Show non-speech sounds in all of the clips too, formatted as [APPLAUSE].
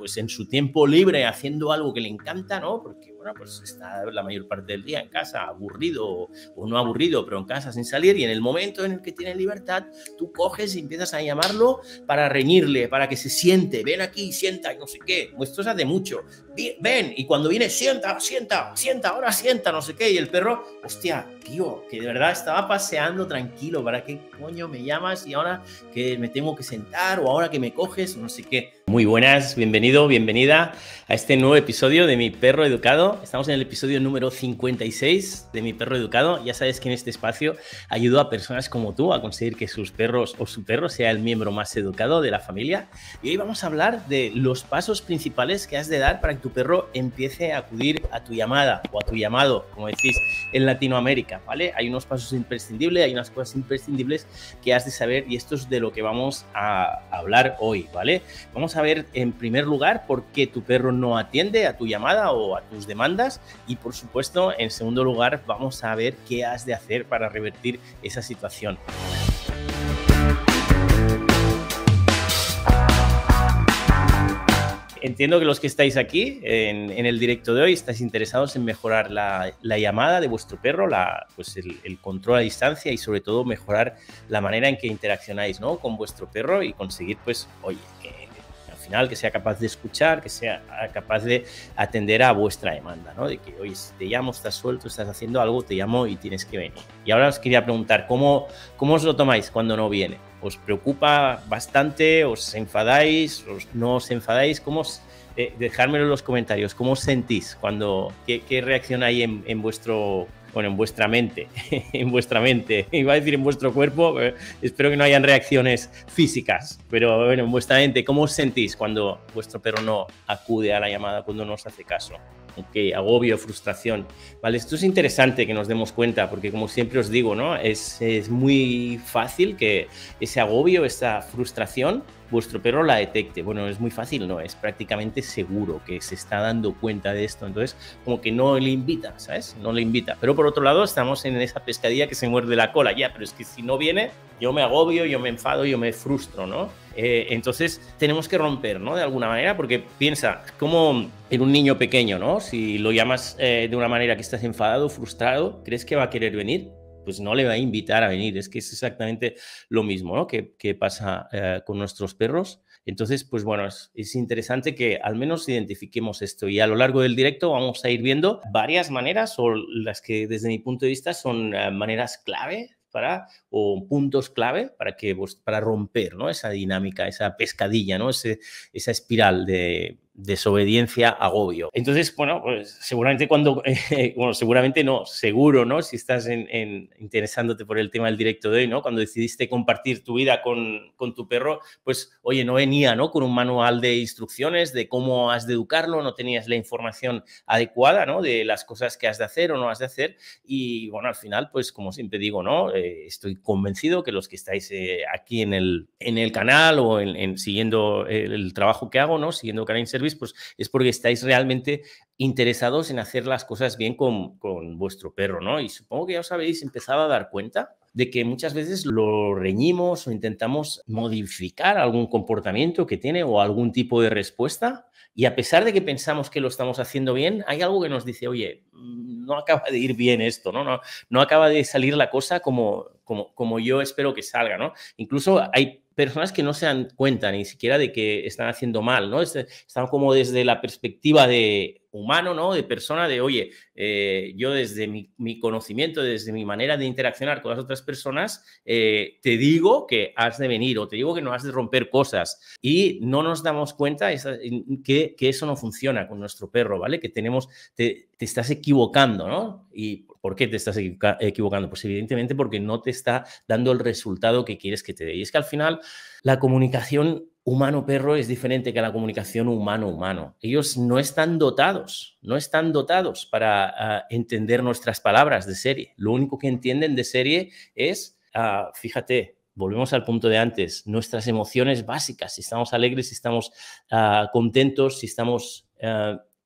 pues en su tiempo libre haciendo algo que le encanta, ¿no? Porque bueno, pues está la mayor parte del día en casa, aburrido o no aburrido, pero en casa sin salir y en el momento en el que tiene libertad, tú coges y empiezas a llamarlo para reñirle, para que se siente, ven aquí, sienta, no sé qué, esto de hace mucho, ven y cuando viene, sienta, sienta, sienta, ahora sienta, no sé qué, y el perro, hostia, tío, que de verdad estaba paseando tranquilo, ¿para qué coño me llamas y ahora que me tengo que sentar o ahora que me coges, no sé qué. Muy buenas, bienvenido, bienvenida a este nuevo episodio de Mi Perro Educado Estamos en el episodio número 56 de Mi Perro Educado. Ya sabes que en este espacio ayudo a personas como tú a conseguir que sus perros o su perro sea el miembro más educado de la familia. Y hoy vamos a hablar de los pasos principales que has de dar para que tu perro empiece a acudir a tu llamada o a tu llamado, como decís, en Latinoamérica, ¿vale? Hay unos pasos imprescindibles, hay unas cosas imprescindibles que has de saber y esto es de lo que vamos a hablar hoy, ¿vale? Vamos a ver en primer lugar por qué tu perro no atiende a tu llamada o a tus demás y por supuesto en segundo lugar vamos a ver qué has de hacer para revertir esa situación. entiendo que los que estáis aquí en, el directo de hoy estáis interesados en mejorar la, llamada de vuestro perro, pues el, control a distancia y sobre todo mejorar la manera en que interaccionáis con vuestro perro y conseguir pues, oye, que sea capaz de escuchar, que sea capaz de atender a vuestra demanda, ¿no? De que, oye, te llamo, estás suelto, estás haciendo algo, te llamo y tienes que venir. Y ahora os quería preguntar, ¿cómo, cómo os lo tomáis cuando no viene? ¿Os preocupa bastante? ¿Os enfadáis? Os, ¿No os enfadáis? ¿Cómo eh, dejármelo en los comentarios, ¿cómo os sentís? Cuando, ¿Qué, reacción hay en, en vuestro bueno, en vuestra mente, [LAUGHS] en vuestra mente, iba a decir en vuestro cuerpo, eh, espero que no hayan reacciones físicas, pero bueno, en vuestra mente, ¿cómo os sentís cuando vuestro perro no acude a la llamada, cuando no os hace caso? que agobio, frustración. Vale, esto es interesante que nos demos cuenta, porque como siempre os digo, ¿no? Es, es muy fácil que ese agobio, esa frustración, vuestro perro la detecte. Bueno, es muy fácil, no, es prácticamente seguro que se está dando cuenta de esto. Entonces, como que no le invita, ¿sabes? No le invita. Pero por otro lado, estamos en esa pescadilla que se muerde la cola. Ya, pero es que si no viene, yo me agobio, yo me enfado, yo me frustro, ¿no? Eh, entonces tenemos que romper, ¿no? De alguna manera, porque piensa, como en un niño pequeño, ¿no? Si lo llamas eh, de una manera que estás enfadado, frustrado, ¿crees que va a querer venir? Pues no le va a invitar a venir. Es que es exactamente lo mismo, ¿no? Que, pasa eh, con nuestros perros. Entonces, pues bueno, es, interesante que al menos identifiquemos esto y a lo largo del directo vamos a ir viendo varias maneras o las que desde mi punto de vista son maneras clave para, o puntos clave para, que, para romper ¿no? esa dinámica, esa pescadilla, ¿no? esa espiral de desobediencia, agobio. Entonces, bueno, pues seguramente cuando, [LAUGHS] eh, bueno, seguramente no, seguro, ¿no? Si estás en, interesándote por el tema del directo de hoy, ¿no? Cuando decidiste compartir tu vida con, tu perro, pues, oye, no venía, ¿no? Con un manual de instrucciones de cómo has de educarlo, no tenías la información adecuada, ¿no? De las cosas que has de hacer o no has de hacer. Y, bueno, al final, pues, como siempre digo, ¿no? Eh, estoy convencido que los que estáis eh, aquí en el, en el canal o en, siguiendo el, trabajo que hago, ¿no? Siguiendo canal Service, pues es porque estáis realmente interesados en hacer las cosas bien con, vuestro perro, ¿no? Y supongo que ya os habéis empezado a dar cuenta de que muchas veces lo reñimos o intentamos modificar algún comportamiento que tiene o algún tipo de respuesta. Y a pesar de que pensamos que lo estamos haciendo bien, hay algo que nos dice, oye, mm, no acaba de ir bien esto, ¿no? No, no acaba de salir la cosa como, como, como yo espero que salga, ¿no? Incluso hay personas que no se dan cuenta ni siquiera de que están haciendo mal, ¿no? Este, están como desde la perspectiva de humano, ¿no? De persona, de, oye, eh, yo desde mi, conocimiento, desde mi manera de interaccionar con las otras personas, eh, te digo que has de venir o te digo que no has de romper cosas. Y no nos damos cuenta que, eso no funciona con nuestro perro, ¿vale? Que tenemos, te, te estás equivocando, ¿no? Y ¿Por qué te estás equivocando? Pues evidentemente porque no te está dando el resultado que quieres que te dé. Y es que al final la comunicación humano-perro es diferente que la comunicación humano-humano. Ellos no están dotados, no están dotados para ah, entender nuestras palabras de serie. Lo único que entienden de serie es, ah, fíjate, volvemos al punto de antes, nuestras emociones básicas, si estamos alegres, si estamos ah, contentos, si estamos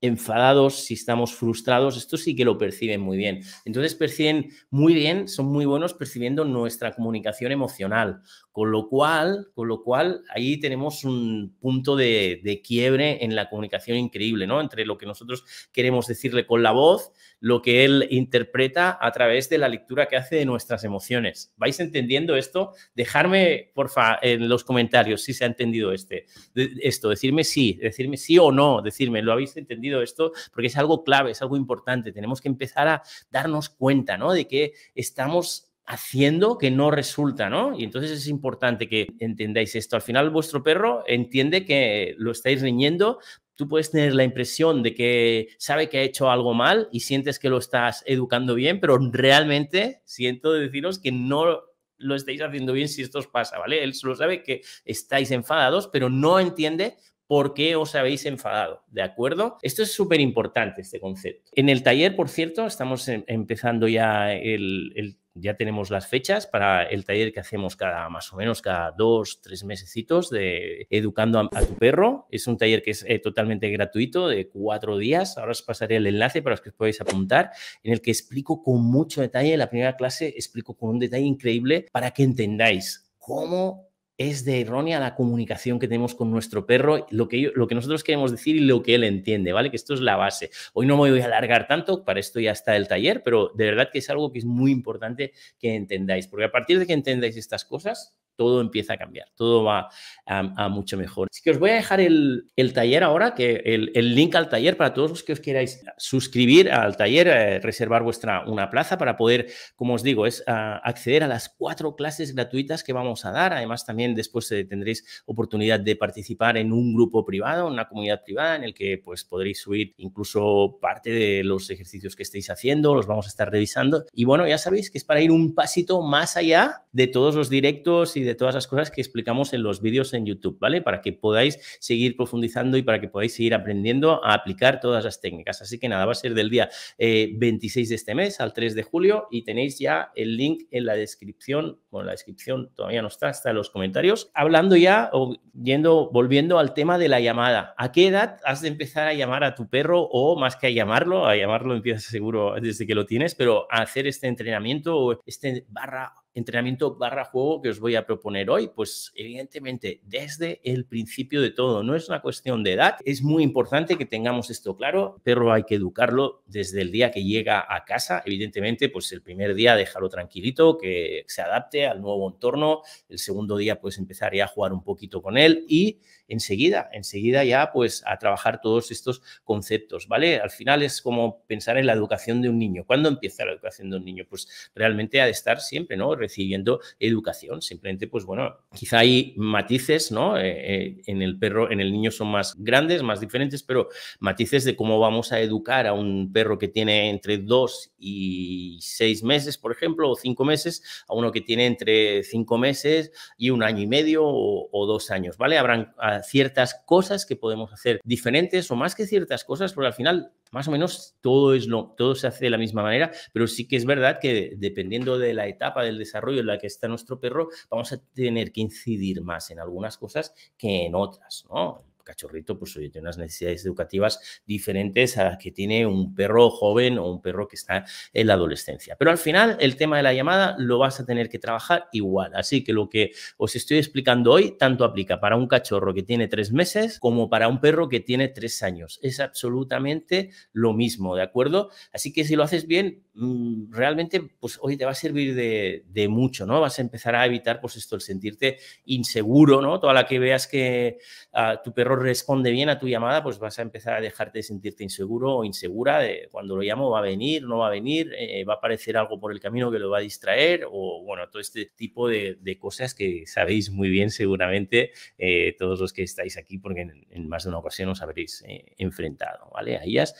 enfadados, si estamos frustrados, esto sí que lo perciben muy bien. Entonces perciben muy bien, son muy buenos percibiendo nuestra comunicación emocional, con lo cual, con lo cual ahí tenemos un punto de, quiebre en la comunicación increíble, ¿no? Entre lo que nosotros queremos decirle con la voz, lo que él interpreta a través de la lectura que hace de nuestras emociones. ¿Vais entendiendo esto? Dejarme, porfa, en los comentarios si se ha entendido este, esto. Decirme sí, decirme sí o no, decirme, ¿lo habéis entendido esto? Porque es algo clave, es algo importante. Tenemos que empezar a darnos cuenta, ¿no? De que estamos haciendo que no resulta, ¿no? Y entonces es importante que entendáis esto. Al final vuestro perro entiende que lo estáis riñendo. Tú puedes tener la impresión de que sabe que ha hecho algo mal y sientes que lo estás educando bien, pero realmente siento deciros que no lo estáis haciendo bien si esto os pasa, ¿vale? Él solo sabe que estáis enfadados, pero no entiende por qué os habéis enfadado, ¿de acuerdo? Esto es súper importante, este concepto. En el taller, por cierto, estamos em-, empezando ya el, el ya tenemos las fechas para el taller que hacemos cada más o menos cada dos, tres mesecitos de educando a, tu perro. Es un taller que es eh, totalmente gratuito de cuatro días. Ahora os pasaré el enlace para los que os podáis apuntar, en el que explico con mucho detalle. En la primera clase explico con un detalle increíble para que entendáis cómo es de errónea la comunicación que tenemos con nuestro perro, lo que, lo que nosotros queremos decir y lo que él entiende, ¿vale? Que esto es la base. Hoy no me voy a alargar tanto, para esto ya está el taller, pero de verdad que es algo que es muy importante que entendáis, porque a partir de que entendáis estas cosas, todo empieza a cambiar, todo va a, mucho mejor. Así que os voy a dejar el, taller ahora, que el, link al taller para todos los que os queráis suscribir al taller, eh, reservar vuestra una plaza para poder, como os digo, es ah, acceder a las cuatro clases gratuitas que vamos a dar. Además, también después eh, tendréis oportunidad de participar en un grupo privado, en una comunidad privada en el que pues podréis subir incluso parte de los ejercicios que estéis haciendo, los vamos a estar revisando. Y bueno, ya sabéis que es para ir un pasito más allá de todos los directos y de todas las cosas que explicamos en los vídeos en YouTube, ¿vale? Para que podáis seguir profundizando y para que podáis seguir aprendiendo a aplicar todas las técnicas. Así que nada, va a ser del día 26 eh, de este mes al 3 de julio y tenéis ya el link en la descripción, bueno, la descripción todavía no está, está en los comentarios. Hablando ya o yendo, volviendo al tema de la llamada. ¿A qué edad has de empezar a llamar a tu perro o más que a llamarlo? A llamarlo empiezas seguro desde que lo tienes, pero a hacer este entrenamiento o este barra entrenamiento barra juego que os voy a proponer hoy? Pues evidentemente desde el principio de todo, no es una cuestión de edad, es muy importante que tengamos esto claro, pero hay que educarlo desde el día que llega a casa, evidentemente pues el primer día déjalo tranquilito, que se adapte al nuevo entorno, el segundo día pues empezar ya a jugar un poquito con él y enseguida, enseguida ya pues a trabajar todos estos conceptos, ¿vale? Al final es como pensar en la educación de un niño. ¿Cuándo empieza la educación de un niño? Pues realmente ha de estar siempre, ¿no? Recibiendo educación, simplemente pues bueno, quizá hay matices, ¿no? Eh, eh, en el perro, en el niño son más grandes, más diferentes, pero matices de cómo vamos a educar a un perro que tiene entre dos y seis meses, por ejemplo, o cinco meses, a uno que tiene entre cinco meses y un año y medio o, o dos años, ¿vale? Habrán, ciertas cosas que podemos hacer diferentes o más que ciertas cosas, porque al final más o menos todo es lo todo se hace de la misma manera, pero sí que es verdad que dependiendo de la etapa del desarrollo en la que está nuestro perro, vamos a tener que incidir más en algunas cosas que en otras, ¿no? cachorrito, pues oye, tiene unas necesidades educativas diferentes a las que tiene un perro joven o un perro que está en la adolescencia. Pero al final, el tema de la llamada lo vas a tener que trabajar igual. Así que lo que os estoy explicando hoy, tanto aplica para un cachorro que tiene tres meses como para un perro que tiene tres años. Es absolutamente lo mismo, ¿de acuerdo? Así que si lo haces bien, mm, realmente, pues hoy te va a servir de, mucho, ¿no? Vas a empezar a evitar, pues esto, el sentirte inseguro, ¿no? Toda la que veas que ah, tu perro responde bien a tu llamada, pues vas a empezar a dejarte sentirte inseguro o insegura de cuando lo llamo va a venir, no va a venir, eh, va a aparecer algo por el camino que lo va a distraer o bueno, todo este tipo de, cosas que sabéis muy bien seguramente eh, todos los que estáis aquí porque en, más de una ocasión os habréis eh, enfrentado, ¿vale? A ellas.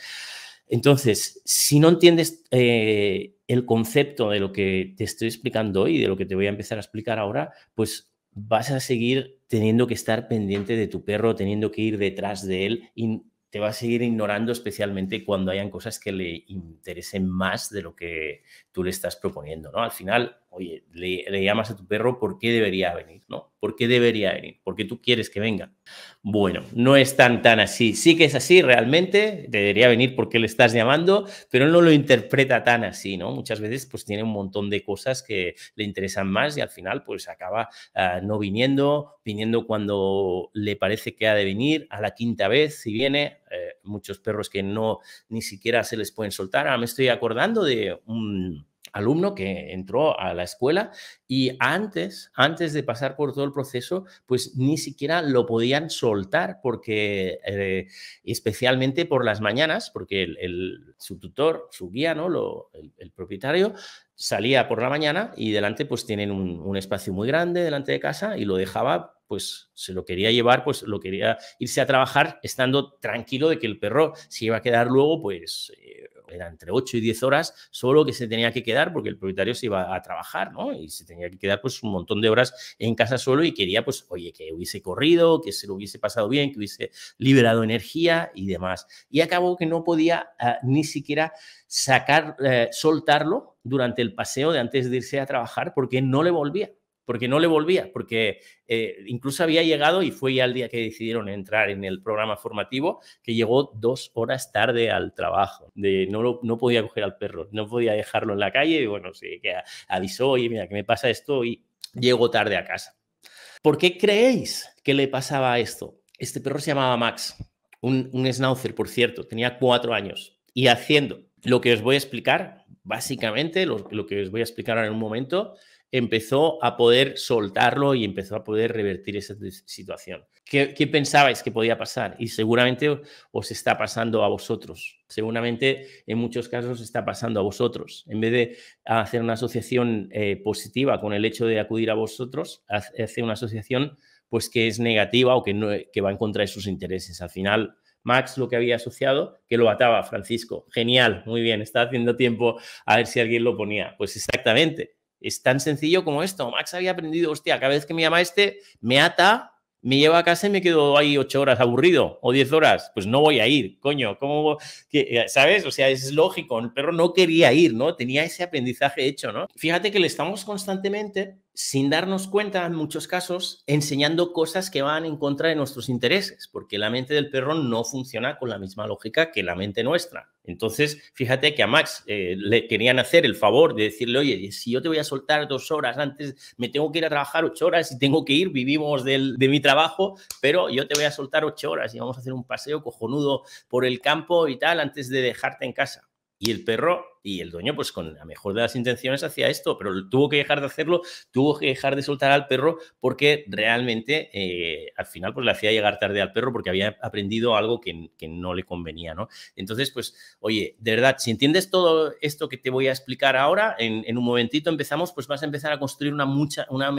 Entonces, si no entiendes el concepto de lo que te estoy explicando hoy, de lo que te voy a empezar a explicar ahora, pues vas a seguir teniendo que estar pendiente de tu perro, teniendo que ir detrás de él y te va a seguir ignorando especialmente cuando hayan cosas que le interesen más de lo que tú le estás proponiendo, ¿no? Al final, oye, le, llamas a tu perro, ¿por qué debería venir, no? ¿Por qué debería venir? ¿Por qué tú quieres que venga? Bueno, no es tan, tan así. Sí que es así realmente, debería venir porque le estás llamando, pero no lo interpreta tan así, ¿no? Muchas veces pues tiene un montón de cosas que le interesan más y al final pues acaba ah, no viniendo, viniendo cuando le parece que ha de venir, a la quinta vez si viene, eh, muchos perros que no ni siquiera se les pueden soltar. Ahora me estoy acordando de un alumno que entró a la escuela y antes, antes de pasar por todo el proceso, pues ni siquiera lo podían soltar porque eh, especialmente por las mañanas, porque el, su tutor, su guía, ¿no? Lo, el, propietario salía por la mañana y delante pues tienen un, un espacio muy grande delante de casa y lo dejaba pues se lo quería llevar, pues lo quería irse a trabajar estando tranquilo de que el perro se iba a quedar luego, pues eh, era entre 8 y 10 horas solo que se tenía que quedar porque el propietario se iba a trabajar, ¿no? Y se tenía que quedar pues un montón de horas en casa solo y quería pues, oye, que hubiese corrido, que se lo hubiese pasado bien, que hubiese liberado energía y demás. Y acabó que no podía ah, ni siquiera sacar, eh, soltarlo durante el paseo de antes de irse a trabajar porque no le volvía porque no le volvía, porque eh, incluso había llegado y fue ya el día que decidieron entrar en el programa formativo, que llegó dos horas tarde al trabajo, de no, no podía coger al perro, no podía dejarlo en la calle, y bueno, sí, que avisó, oye, mira, que me pasa esto y llegó tarde a casa. ¿Por qué creéis que le pasaba esto? Este perro se llamaba Max, un, un por cierto, tenía cuatro años, y haciendo lo que os voy a explicar, básicamente, lo, lo que os voy a explicar ahora en un momento, empezó a poder soltarlo y empezó a poder revertir esa situación. ¿Qué, pensabais que podía pasar? Y seguramente os está pasando a vosotros. Seguramente en muchos casos está pasando a vosotros. En vez de hacer una asociación eh, positiva con el hecho de acudir a vosotros, hace una asociación pues que es negativa o que, no, que va en contra de sus intereses. Al final, Max lo que había asociado, que lo ataba Francisco. Genial, muy bien, está haciendo tiempo a ver si alguien lo ponía. Pues exactamente, es tan sencillo como esto. Max había aprendido, hostia, cada vez que me llama este, me ata, me lleva a casa y me quedo ahí ocho horas aburrido o diez horas. Pues no voy a ir, coño. ¿Cómo? Eh, ¿Sabes? O sea, es lógico. El perro no quería ir, ¿no? Tenía ese aprendizaje hecho, ¿no? Fíjate que le estamos constantemente sin darnos cuenta, en muchos casos, enseñando cosas que van en contra de nuestros intereses, porque la mente del perro no funciona con la misma lógica que la mente nuestra. Entonces, fíjate que a Max eh, le querían hacer el favor de decirle, oye, si yo te voy a soltar dos horas antes, me tengo que ir a trabajar ocho horas y tengo que ir, vivimos de mi trabajo, pero yo te voy a soltar ocho horas y vamos a hacer un paseo cojonudo por el campo y tal antes de dejarte en casa. Y el perro y el dueño, pues con la mejor de las intenciones, hacía esto, pero tuvo que dejar de hacerlo, tuvo que dejar de soltar al perro porque realmente eh, al final pues le hacía llegar tarde al perro porque había aprendido algo que, no le convenía, ¿no? Entonces, pues, oye, de verdad, si entiendes todo esto que te voy a explicar ahora, en, un momentito empezamos, pues vas a empezar a construir una, mucha, una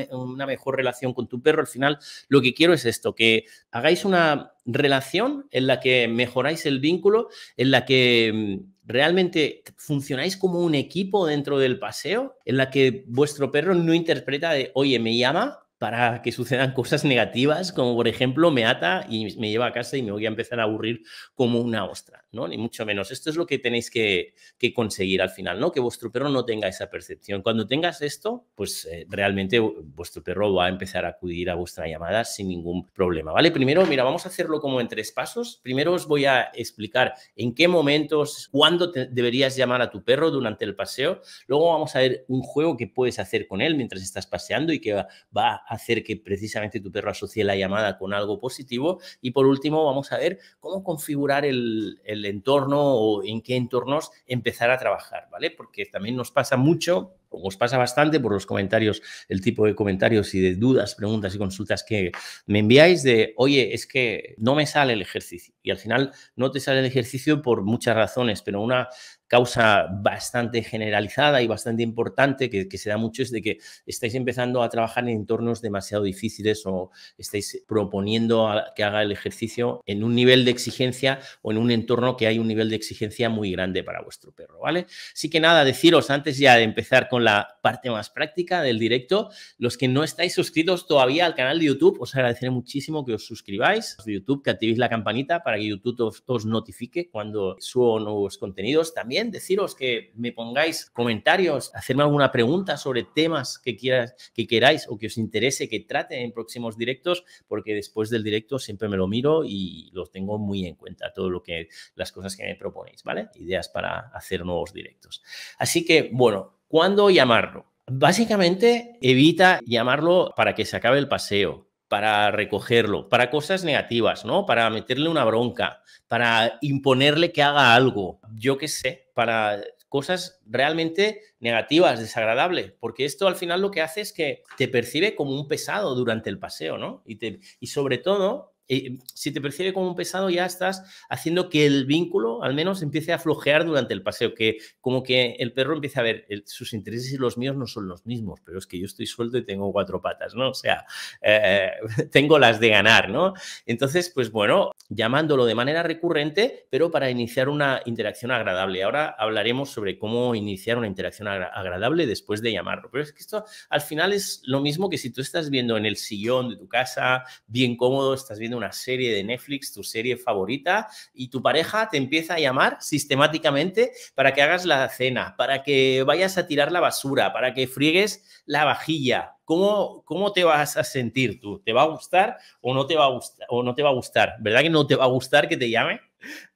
mejor relación con tu perro. Al final, lo que quiero es esto, que hagáis una relación en la que mejoráis el vínculo, en la que mm, realmente funciona como un equipo dentro del paseo en la que vuestro perro no interpreta de, oye, me llama para que sucedan cosas negativas, como por ejemplo me ata y me lleva a casa y me voy a empezar a aburrir como una ostra. ¿no? Ni mucho menos. Esto es lo que tenéis que, conseguir al final, ¿no? Que vuestro perro no tenga esa percepción. Cuando tengas esto, pues eh, realmente vuestro perro va a empezar a acudir a vuestra llamada sin ningún problema, ¿vale? Primero, mira, vamos a hacerlo como en tres pasos. Primero os voy a explicar en qué momentos, cuándo deberías llamar a tu perro durante el paseo. Luego vamos a ver un juego que puedes hacer con él mientras estás paseando y que va, a hacer que precisamente tu perro asocie la llamada con algo positivo. Y por último, vamos a ver cómo configurar el entorno o en qué entornos empezar a trabajar, ¿vale? Porque también nos pasa mucho os pasa bastante por los comentarios, el tipo de comentarios y de dudas, preguntas y consultas que me enviáis de, oye, es que no me sale el ejercicio. Y al final no te sale el ejercicio por muchas razones, pero una causa bastante generalizada y bastante importante que, se da mucho es de que estáis empezando a trabajar en entornos demasiado difíciles o estáis proponiendo que haga el ejercicio en un nivel de exigencia o en un entorno que hay un nivel de exigencia muy grande para vuestro perro, ¿vale? Así que nada, deciros antes ya de empezar la parte más práctica del directo. Los que no estáis suscritos todavía al canal de YouTube, os agradeceré muchísimo que os suscribáis YouTube, que activéis la campanita para que YouTube os, notifique cuando subo nuevos contenidos. También deciros que me pongáis comentarios, hacerme alguna pregunta sobre temas que, quieras, que queráis o que os interese que traten en próximos directos, porque después del directo siempre me lo miro y lo tengo muy en cuenta, todo lo que las cosas que me proponéis, ¿vale? Ideas para hacer nuevos directos. Así que, bueno, ¿Cuándo llamarlo? Básicamente evita llamarlo para que se acabe el paseo, para recogerlo, para cosas negativas, ¿no? Para meterle una bronca, para imponerle que haga algo, yo qué sé, para cosas realmente negativas, desagradables, porque esto al final lo que hace es que te percibe como un pesado durante el paseo, ¿no? Y, te, y sobre todo eh, si te percibe como un pesado, ya estás haciendo que el vínculo al menos empiece a flojear durante el paseo, que como que el perro empieza a ver, sus intereses y los míos no son los mismos, pero es que yo estoy suelto y tengo cuatro patas, ¿no? O sea, eh, [LAUGHS] tengo las de ganar, ¿no? Entonces, pues bueno, llamándolo de manera recurrente, pero para iniciar una interacción agradable. Ahora hablaremos sobre cómo iniciar una interacción agradable después de llamarlo, pero es que esto al final es lo mismo que si tú estás viendo en el sillón de tu casa, bien cómodo, estás viendo una serie de Netflix, tu serie favorita, y tu pareja te empieza a llamar sistemáticamente para que hagas la cena, para que vayas a tirar la basura, para que friegues la vajilla. ¿Cómo, ¿Cómo te vas a sentir tú? ¿Te va a gustar o no te va a gustar? O no te va a gustar? ¿Verdad que no te va a gustar que te llame?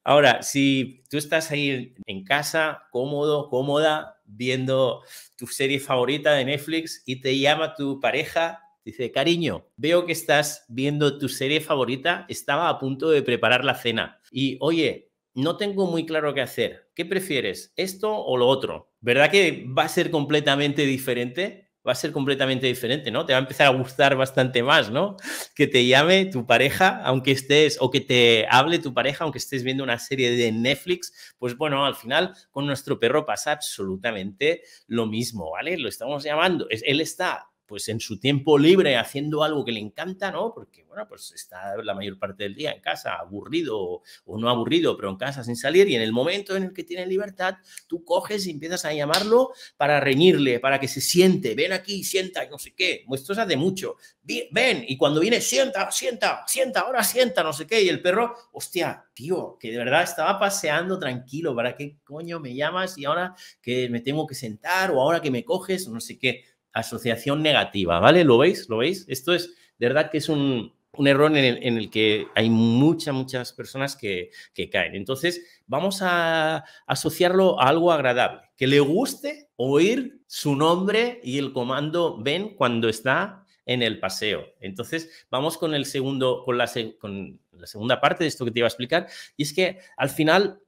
Ahora, si tú estás ahí en casa, cómodo, cómoda, viendo tu serie favorita de Netflix y te llama tu pareja Dice, cariño, veo que estás viendo tu serie favorita, estaba a punto de preparar la cena. Y oye, no tengo muy claro qué hacer. ¿Qué prefieres, esto o lo otro? ¿Verdad que va a ser completamente diferente? va a ser completamente diferente, ¿no? Te va a empezar a gustar bastante más, ¿no? Que te llame tu pareja, aunque estés, o que te hable tu pareja, aunque estés viendo una serie de Netflix, pues bueno, al final con nuestro perro pasa absolutamente lo mismo, ¿vale? Lo estamos llamando, él está pues en su tiempo libre haciendo algo que le encanta, ¿no? Porque, bueno, pues está la mayor parte del día en casa, aburrido o, no aburrido, pero en casa sin salir y en el momento en el que tiene libertad, tú coges y empiezas a llamarlo para reñirle, para que se siente, ven aquí, sienta, no sé qué, pues, esto de hace mucho, ven, y cuando viene, sienta, sienta, sienta, ahora sienta, no sé qué, y el perro, hostia, tío, que de verdad estaba paseando tranquilo, ¿para qué coño me llamas y ahora que me tengo que sentar o ahora que me coges, no sé qué? asociación negativa, ¿vale? ¿Lo veis? ¿Lo veis? Esto es, de verdad que es un, error en el, que hay muchas, muchas personas que, que, caen. Entonces, vamos a asociarlo a algo agradable, que le guste oír su nombre y el comando ven cuando está en el paseo. Entonces, vamos con el segundo, con la, con la segunda parte de esto que te iba a explicar, y es que al final,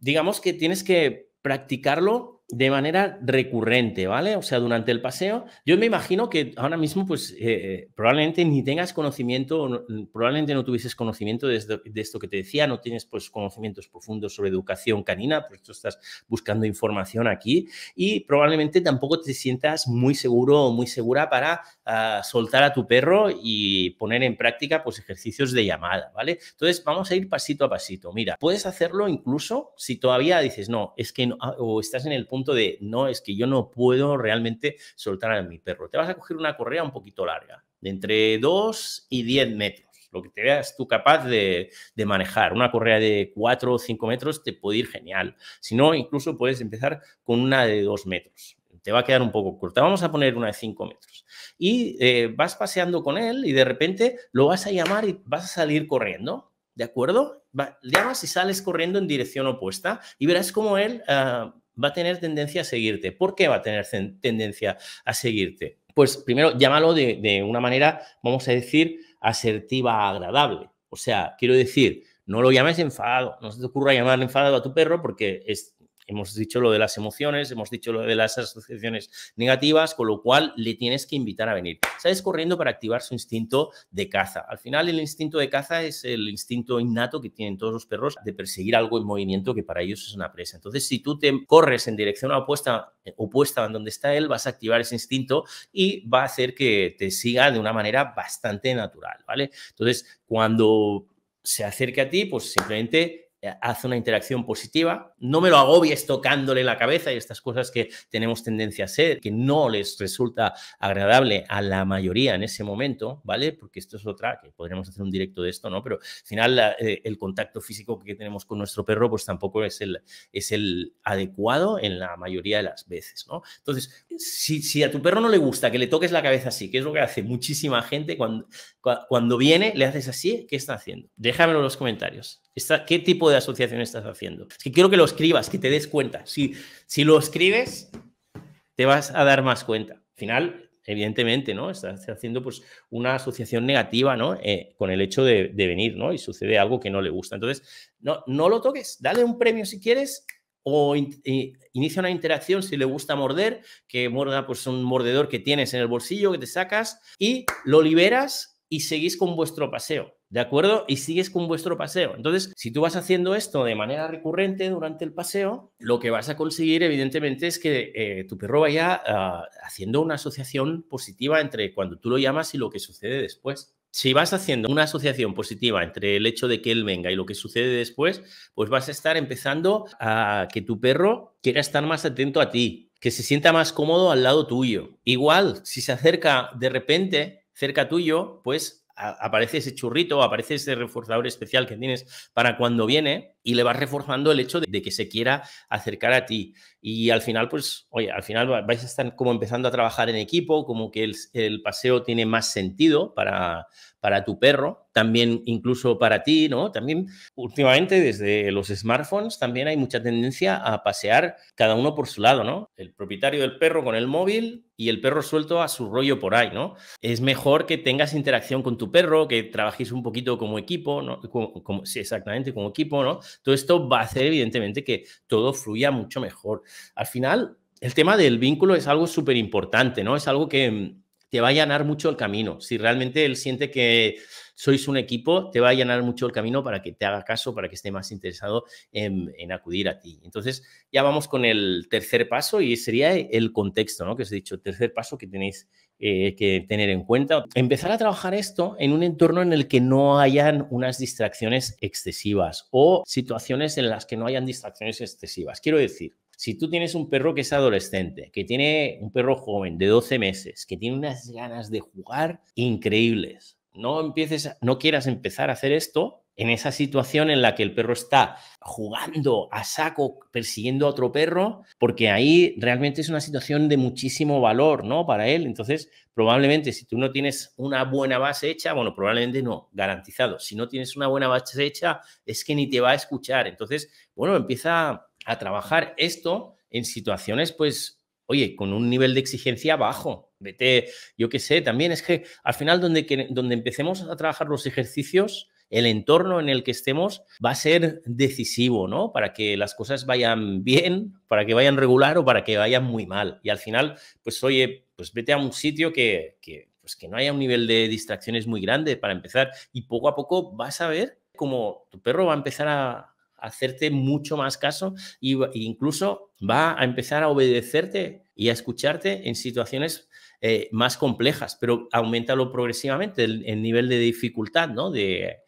digamos que tienes que practicarlo de manera recurrente, ¿vale? O sea, durante el paseo, yo me imagino que ahora mismo, pues, eh, eh, probablemente ni tengas conocimiento, probablemente no tuvieses conocimiento de esto, que te decía, no tienes, pues, conocimientos profundos sobre educación canina, por tú estás buscando información aquí y probablemente tampoco te sientas muy seguro o muy segura para ah, soltar a tu perro y poner en práctica, pues, ejercicios de llamada, ¿vale? Entonces, vamos a ir pasito a pasito. Mira, puedes hacerlo incluso si todavía dices, no, es que no, ah, o estás en el punto de, no, es que yo no puedo realmente soltar a mi perro. Te vas a coger una correa un poquito larga, de entre 2 y 10 metros lo que te veas tú capaz de, de, manejar. Una correa de 4 o 5 metros te puede ir genial. Si no, incluso puedes empezar con una de 2 metros. Te va a quedar un poco corta. Vamos a poner una de 5 metros. Y eh, vas paseando con él y de repente lo vas a llamar y vas a salir corriendo. ¿De acuerdo? llamas y sales corriendo en dirección opuesta y verás cómo él ah, va a tener tendencia a seguirte. ¿Por qué va a tener tendencia a seguirte? Pues primero, llámalo de, una manera, vamos a decir, asertiva, agradable. O sea, quiero decir, no lo llames enfadado, no se te ocurra llamar enfadado a tu perro porque es, hemos dicho lo de las emociones, hemos dicho lo de las asociaciones negativas, con lo cual le tienes que invitar a venir. Sales corriendo para activar su instinto de caza. Al final el instinto de caza es el instinto innato que tienen todos los perros de perseguir algo en movimiento que para ellos es una presa. Entonces, si tú te corres en dirección opuesta, opuesta a donde está él, vas a activar ese instinto y va a hacer que te siga de una manera bastante natural, ¿vale? Entonces, cuando se acerque a ti, pues simplemente eh, hace una interacción positiva, no me lo agobies tocándole la cabeza y estas cosas que tenemos tendencia a hacer, que no les resulta agradable a la mayoría en ese momento, ¿vale? Porque esto es otra, que podríamos hacer un directo de esto, ¿no? Pero al final eh, el contacto físico que tenemos con nuestro perro, pues tampoco es el, es el adecuado en la mayoría de las veces, ¿no? Entonces, si, a tu perro no le gusta que le toques la cabeza así, que es lo que hace muchísima gente cuando, cuando viene, le haces así, ¿qué está haciendo? Déjamelo en los comentarios. ¿Qué tipo de asociación estás haciendo? Es que quiero que lo escribas, que te des cuenta. Si, si lo escribes, te vas a dar más cuenta. Al final, evidentemente, ¿no? Estás haciendo pues, una asociación negativa, ¿no? Eh, con el hecho de, venir, ¿no? Y sucede algo que no le gusta. Entonces, no, no lo toques. Dale un premio si quieres o inicia una interacción si le gusta morder, que morda pues un mordedor que tienes en el bolsillo, que te sacas y lo liberas y seguís con vuestro paseo. ¿de acuerdo? Y sigues con vuestro paseo. Entonces, si tú vas haciendo esto de manera recurrente durante el paseo, lo que vas a conseguir, evidentemente, es que eh, tu perro vaya ah, haciendo una asociación positiva entre cuando tú lo llamas y lo que sucede después. Si vas haciendo una asociación positiva entre el hecho de que él venga y lo que sucede después, pues vas a estar empezando a que tu perro quiera estar más atento a ti, que se sienta más cómodo al lado tuyo. Igual, si se acerca de repente cerca tuyo, pues aparece ese churrito, aparece ese reforzador especial que tienes para cuando viene y le vas reforzando el hecho de, que se quiera acercar a ti. Y al final, pues, oye, al final vais a estar como empezando a trabajar en equipo, como que el, paseo tiene más sentido para, para tu perro, también incluso para ti, ¿no? También últimamente desde los smartphones también hay mucha tendencia a pasear cada uno por su lado, ¿no? El propietario del perro con el móvil y el perro suelto a su rollo por ahí, ¿no? Es mejor que tengas interacción con tu perro, que trabajéis un poquito como equipo, ¿no? Como, exactamente, como equipo, ¿no? Todo esto va a hacer, evidentemente, que todo fluya mucho mejor. Al final, el tema del vínculo es algo súper importante, ¿no? Es algo que mm, te va a llenar mucho el camino. Si realmente él siente que sois un equipo, te va a llenar mucho el camino para que te haga caso, para que esté más interesado en, acudir a ti. Entonces, ya vamos con el tercer paso y sería el contexto, ¿no? Que os he dicho, tercer paso que tenéis eh, que tener en cuenta. Empezar a trabajar esto en un entorno en el que no hayan unas distracciones excesivas o situaciones en las que no hayan distracciones excesivas. Quiero decir, si tú tienes un perro que es adolescente, que tiene un perro joven de 12 meses, que tiene unas ganas de jugar increíbles, no empieces, no quieras empezar a hacer esto en esa situación en la que el perro está jugando a saco, persiguiendo a otro perro, porque ahí realmente es una situación de muchísimo valor, ¿no? Para él. Entonces, probablemente si tú no tienes una buena base hecha, bueno, probablemente no, garantizado. Si no tienes una buena base hecha, es que ni te va a escuchar. Entonces, bueno, empieza a trabajar esto en situaciones, pues, oye, con un nivel de exigencia bajo. Vete, yo qué sé, también es que al final donde, donde empecemos a trabajar los ejercicios, el entorno en el que estemos va a ser decisivo, ¿no? Para que las cosas vayan bien, para que vayan regular o para que vayan muy mal. Y al final, pues oye, pues vete a un sitio que, pues que no haya un nivel de distracciones muy grande para empezar y poco a poco vas a ver cómo tu perro va a empezar a hacerte mucho más caso e incluso va a empezar a obedecerte y a escucharte en situaciones eh, más complejas, pero aumentalo progresivamente el, nivel de dificultad, ¿no? De,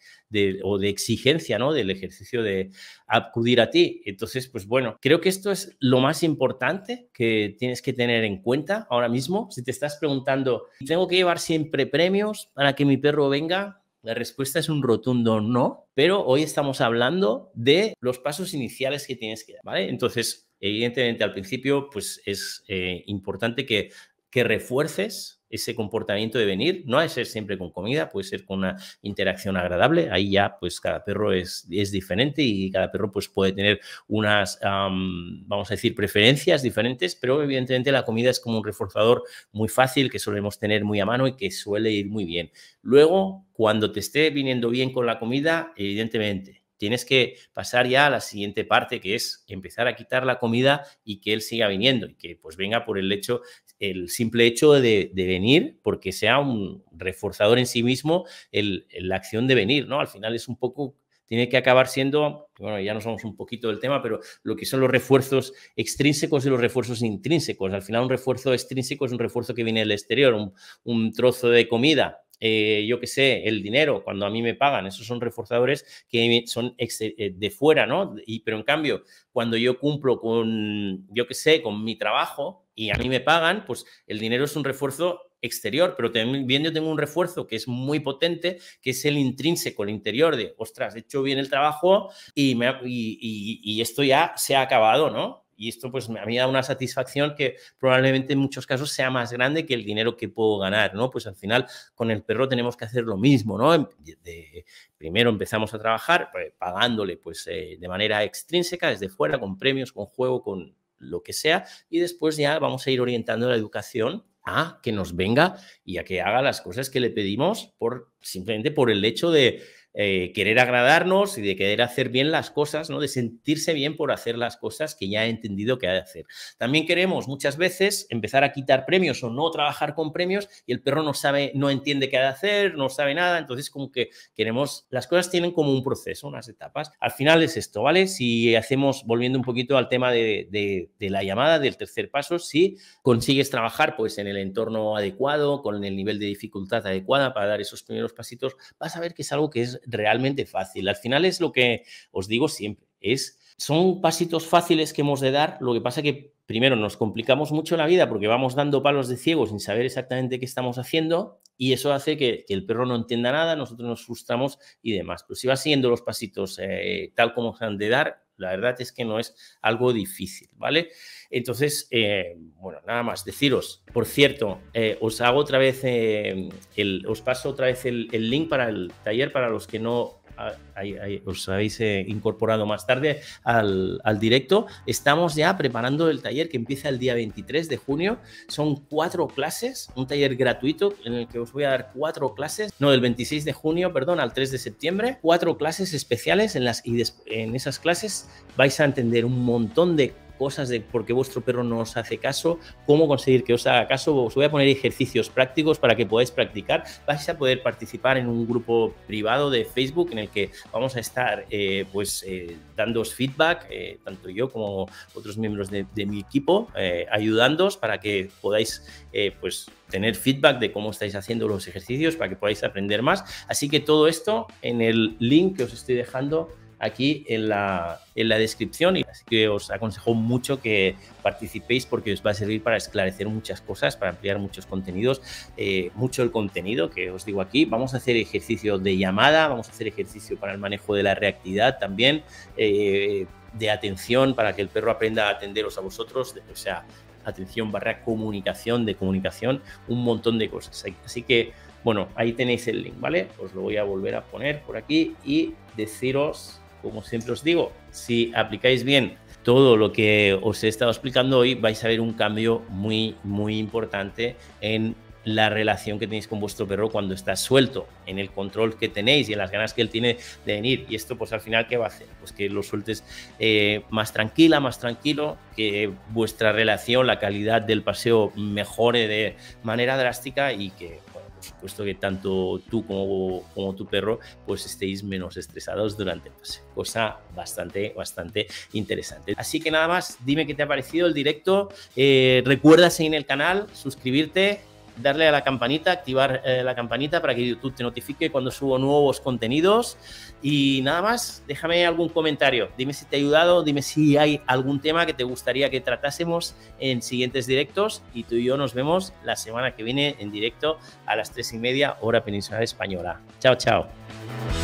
o de exigencia, ¿no? Del ejercicio de acudir a ti. Entonces, pues bueno, creo que esto es lo más importante que tienes que tener en cuenta ahora mismo. Si te estás preguntando, ¿tengo que llevar siempre premios para que mi perro venga? La respuesta es un rotundo no, pero hoy estamos hablando de los pasos iniciales que tienes que dar, Entonces, evidentemente al principio, pues es eh, importante que que refuerces ese comportamiento de venir, no ha de ser siempre con comida, puede ser con una interacción agradable, ahí ya pues cada perro es, es diferente y cada perro pues puede tener unas, vamos a decir, preferencias diferentes, pero evidentemente la comida es como un reforzador muy fácil que solemos tener muy a mano y que suele ir muy bien. Luego, cuando te esté viniendo bien con la comida, evidentemente tienes que pasar ya a la siguiente parte, que es empezar a quitar la comida y que él siga viniendo y que pues venga por el hecho el simple hecho de, venir, porque sea un reforzador en sí mismo la acción de venir, ¿no? Al final es un poco, tiene que acabar siendo, bueno, ya nos vamos un poquito del tema, pero lo que son los refuerzos extrínsecos y los refuerzos intrínsecos. Al final un refuerzo extrínseco es un refuerzo que viene del exterior, un trozo de comida eh, yo qué sé, el dinero, cuando a mí me pagan, esos son reforzadores que son eh, de fuera, ¿no? pero en cambio, cuando yo cumplo con, yo qué sé, con mi trabajo y a mí me pagan, pues el dinero es un refuerzo exterior, pero también yo tengo un refuerzo que es muy potente, que es el intrínseco, el interior de, ostras, he hecho bien el trabajo y esto ya se ha acabado, ¿no? Y esto pues a mí da una satisfacción que probablemente en muchos casos sea más grande que el dinero que puedo ganar, ¿no? Pues al final con el perro tenemos que hacer lo mismo, ¿no? Em, primero empezamos a trabajar eh, pagándole pues eh, de manera extrínseca, desde fuera, con premios, con juego, con lo que sea, y después ya vamos a ir orientando la educación a que nos venga y a que haga las cosas que le pedimos por simplemente por el hecho de eh, querer agradarnos y de querer hacer bien las cosas, ¿no? de sentirse bien por hacer las cosas que ya he entendido que ha de hacer. También queremos muchas veces empezar a quitar premios o no trabajar con premios y el perro no sabe, no entiende qué ha de hacer, no sabe nada, entonces como que queremos, las cosas tienen como un proceso, unas etapas. Al final es esto, ¿vale? Si hacemos, volviendo un poquito al tema de, de la llamada, del tercer paso, si consigues trabajar pues en el entorno adecuado, con el nivel de dificultad adecuada para dar esos primeros pasitos, vas a ver que es algo que es realmente fácil. Al final es lo que os digo siempre, es, son pasitos fáciles que hemos de dar, lo que pasa que primero nos complicamos mucho la vida porque vamos dando palos de ciego sin saber exactamente qué estamos haciendo y eso hace que, el perro no entienda nada, nosotros nos frustramos y demás. Pero si vas siguiendo los pasitos eh, tal como se han de dar, la verdad es que no es algo difícil, ¿vale? Entonces, eh, bueno, nada más deciros. Por cierto, eh, os hago otra vez, eh, el, os paso otra vez el, el link para el taller para los que no ahí, os habéis eh, incorporado más tarde al, directo. Estamos ya preparando el taller que empieza el día 23 de junio. Son cuatro clases, un taller gratuito en el que os voy a dar cuatro clases, no, del 26 de junio, perdón, al 3 de septiembre. Cuatro clases especiales en las y en esas clases vais a entender un montón de cosas de por qué vuestro perro no os hace caso, cómo conseguir que os haga caso. Os voy a poner ejercicios prácticos para que podáis practicar. Vais a poder participar en un grupo privado de Facebook en el que vamos a estar eh, pues eh, feedback, eh, tanto yo como otros miembros de, mi equipo, eh, ayudándoos para que podáis pues tener feedback de cómo estáis haciendo los ejercicios para que podáis aprender más. Así que todo esto en el link que os estoy dejando aquí en la, en la descripción. Y así que os aconsejo mucho que participéis porque os va a servir para esclarecer muchas cosas, para ampliar muchos contenidos, eh, mucho el contenido que os digo aquí. Vamos a hacer ejercicio de llamada, vamos a hacer ejercicio para el manejo de la reactividad también. Eh, de atención para que el perro aprenda a atenderos a vosotros, o sea, atención barra comunicación, de comunicación, un montón de cosas. Así que, bueno, ahí tenéis el link, ¿vale? Os lo voy a volver a poner por aquí y deciros como siempre os digo, si aplicáis bien todo lo que os he estado explicando hoy, vais a ver un cambio muy, muy importante en la relación que tenéis con vuestro perro cuando está suelto, en el control que tenéis y en las ganas que él tiene de venir. Y esto, pues al final, ¿qué va a hacer? Pues que lo sueltes eh, más tranquila, más tranquilo, que vuestra relación, la calidad del paseo mejore de manera drástica y que puesto que tanto tú como, tu perro pues estéis menos estresados durante el pues, Cosa bastante, bastante interesante. Así que nada más, dime qué te ha parecido el directo. Eh, recuerda seguir en el canal, suscribirte darle a la campanita, activar eh, la campanita para que YouTube te notifique cuando subo nuevos contenidos. Y nada más, déjame algún comentario. Dime si te ha ayudado, dime si hay algún tema que te gustaría que tratásemos en siguientes directos. Y tú y yo nos vemos la semana que viene en directo a las tres y media, hora peninsular española. Chao, chao.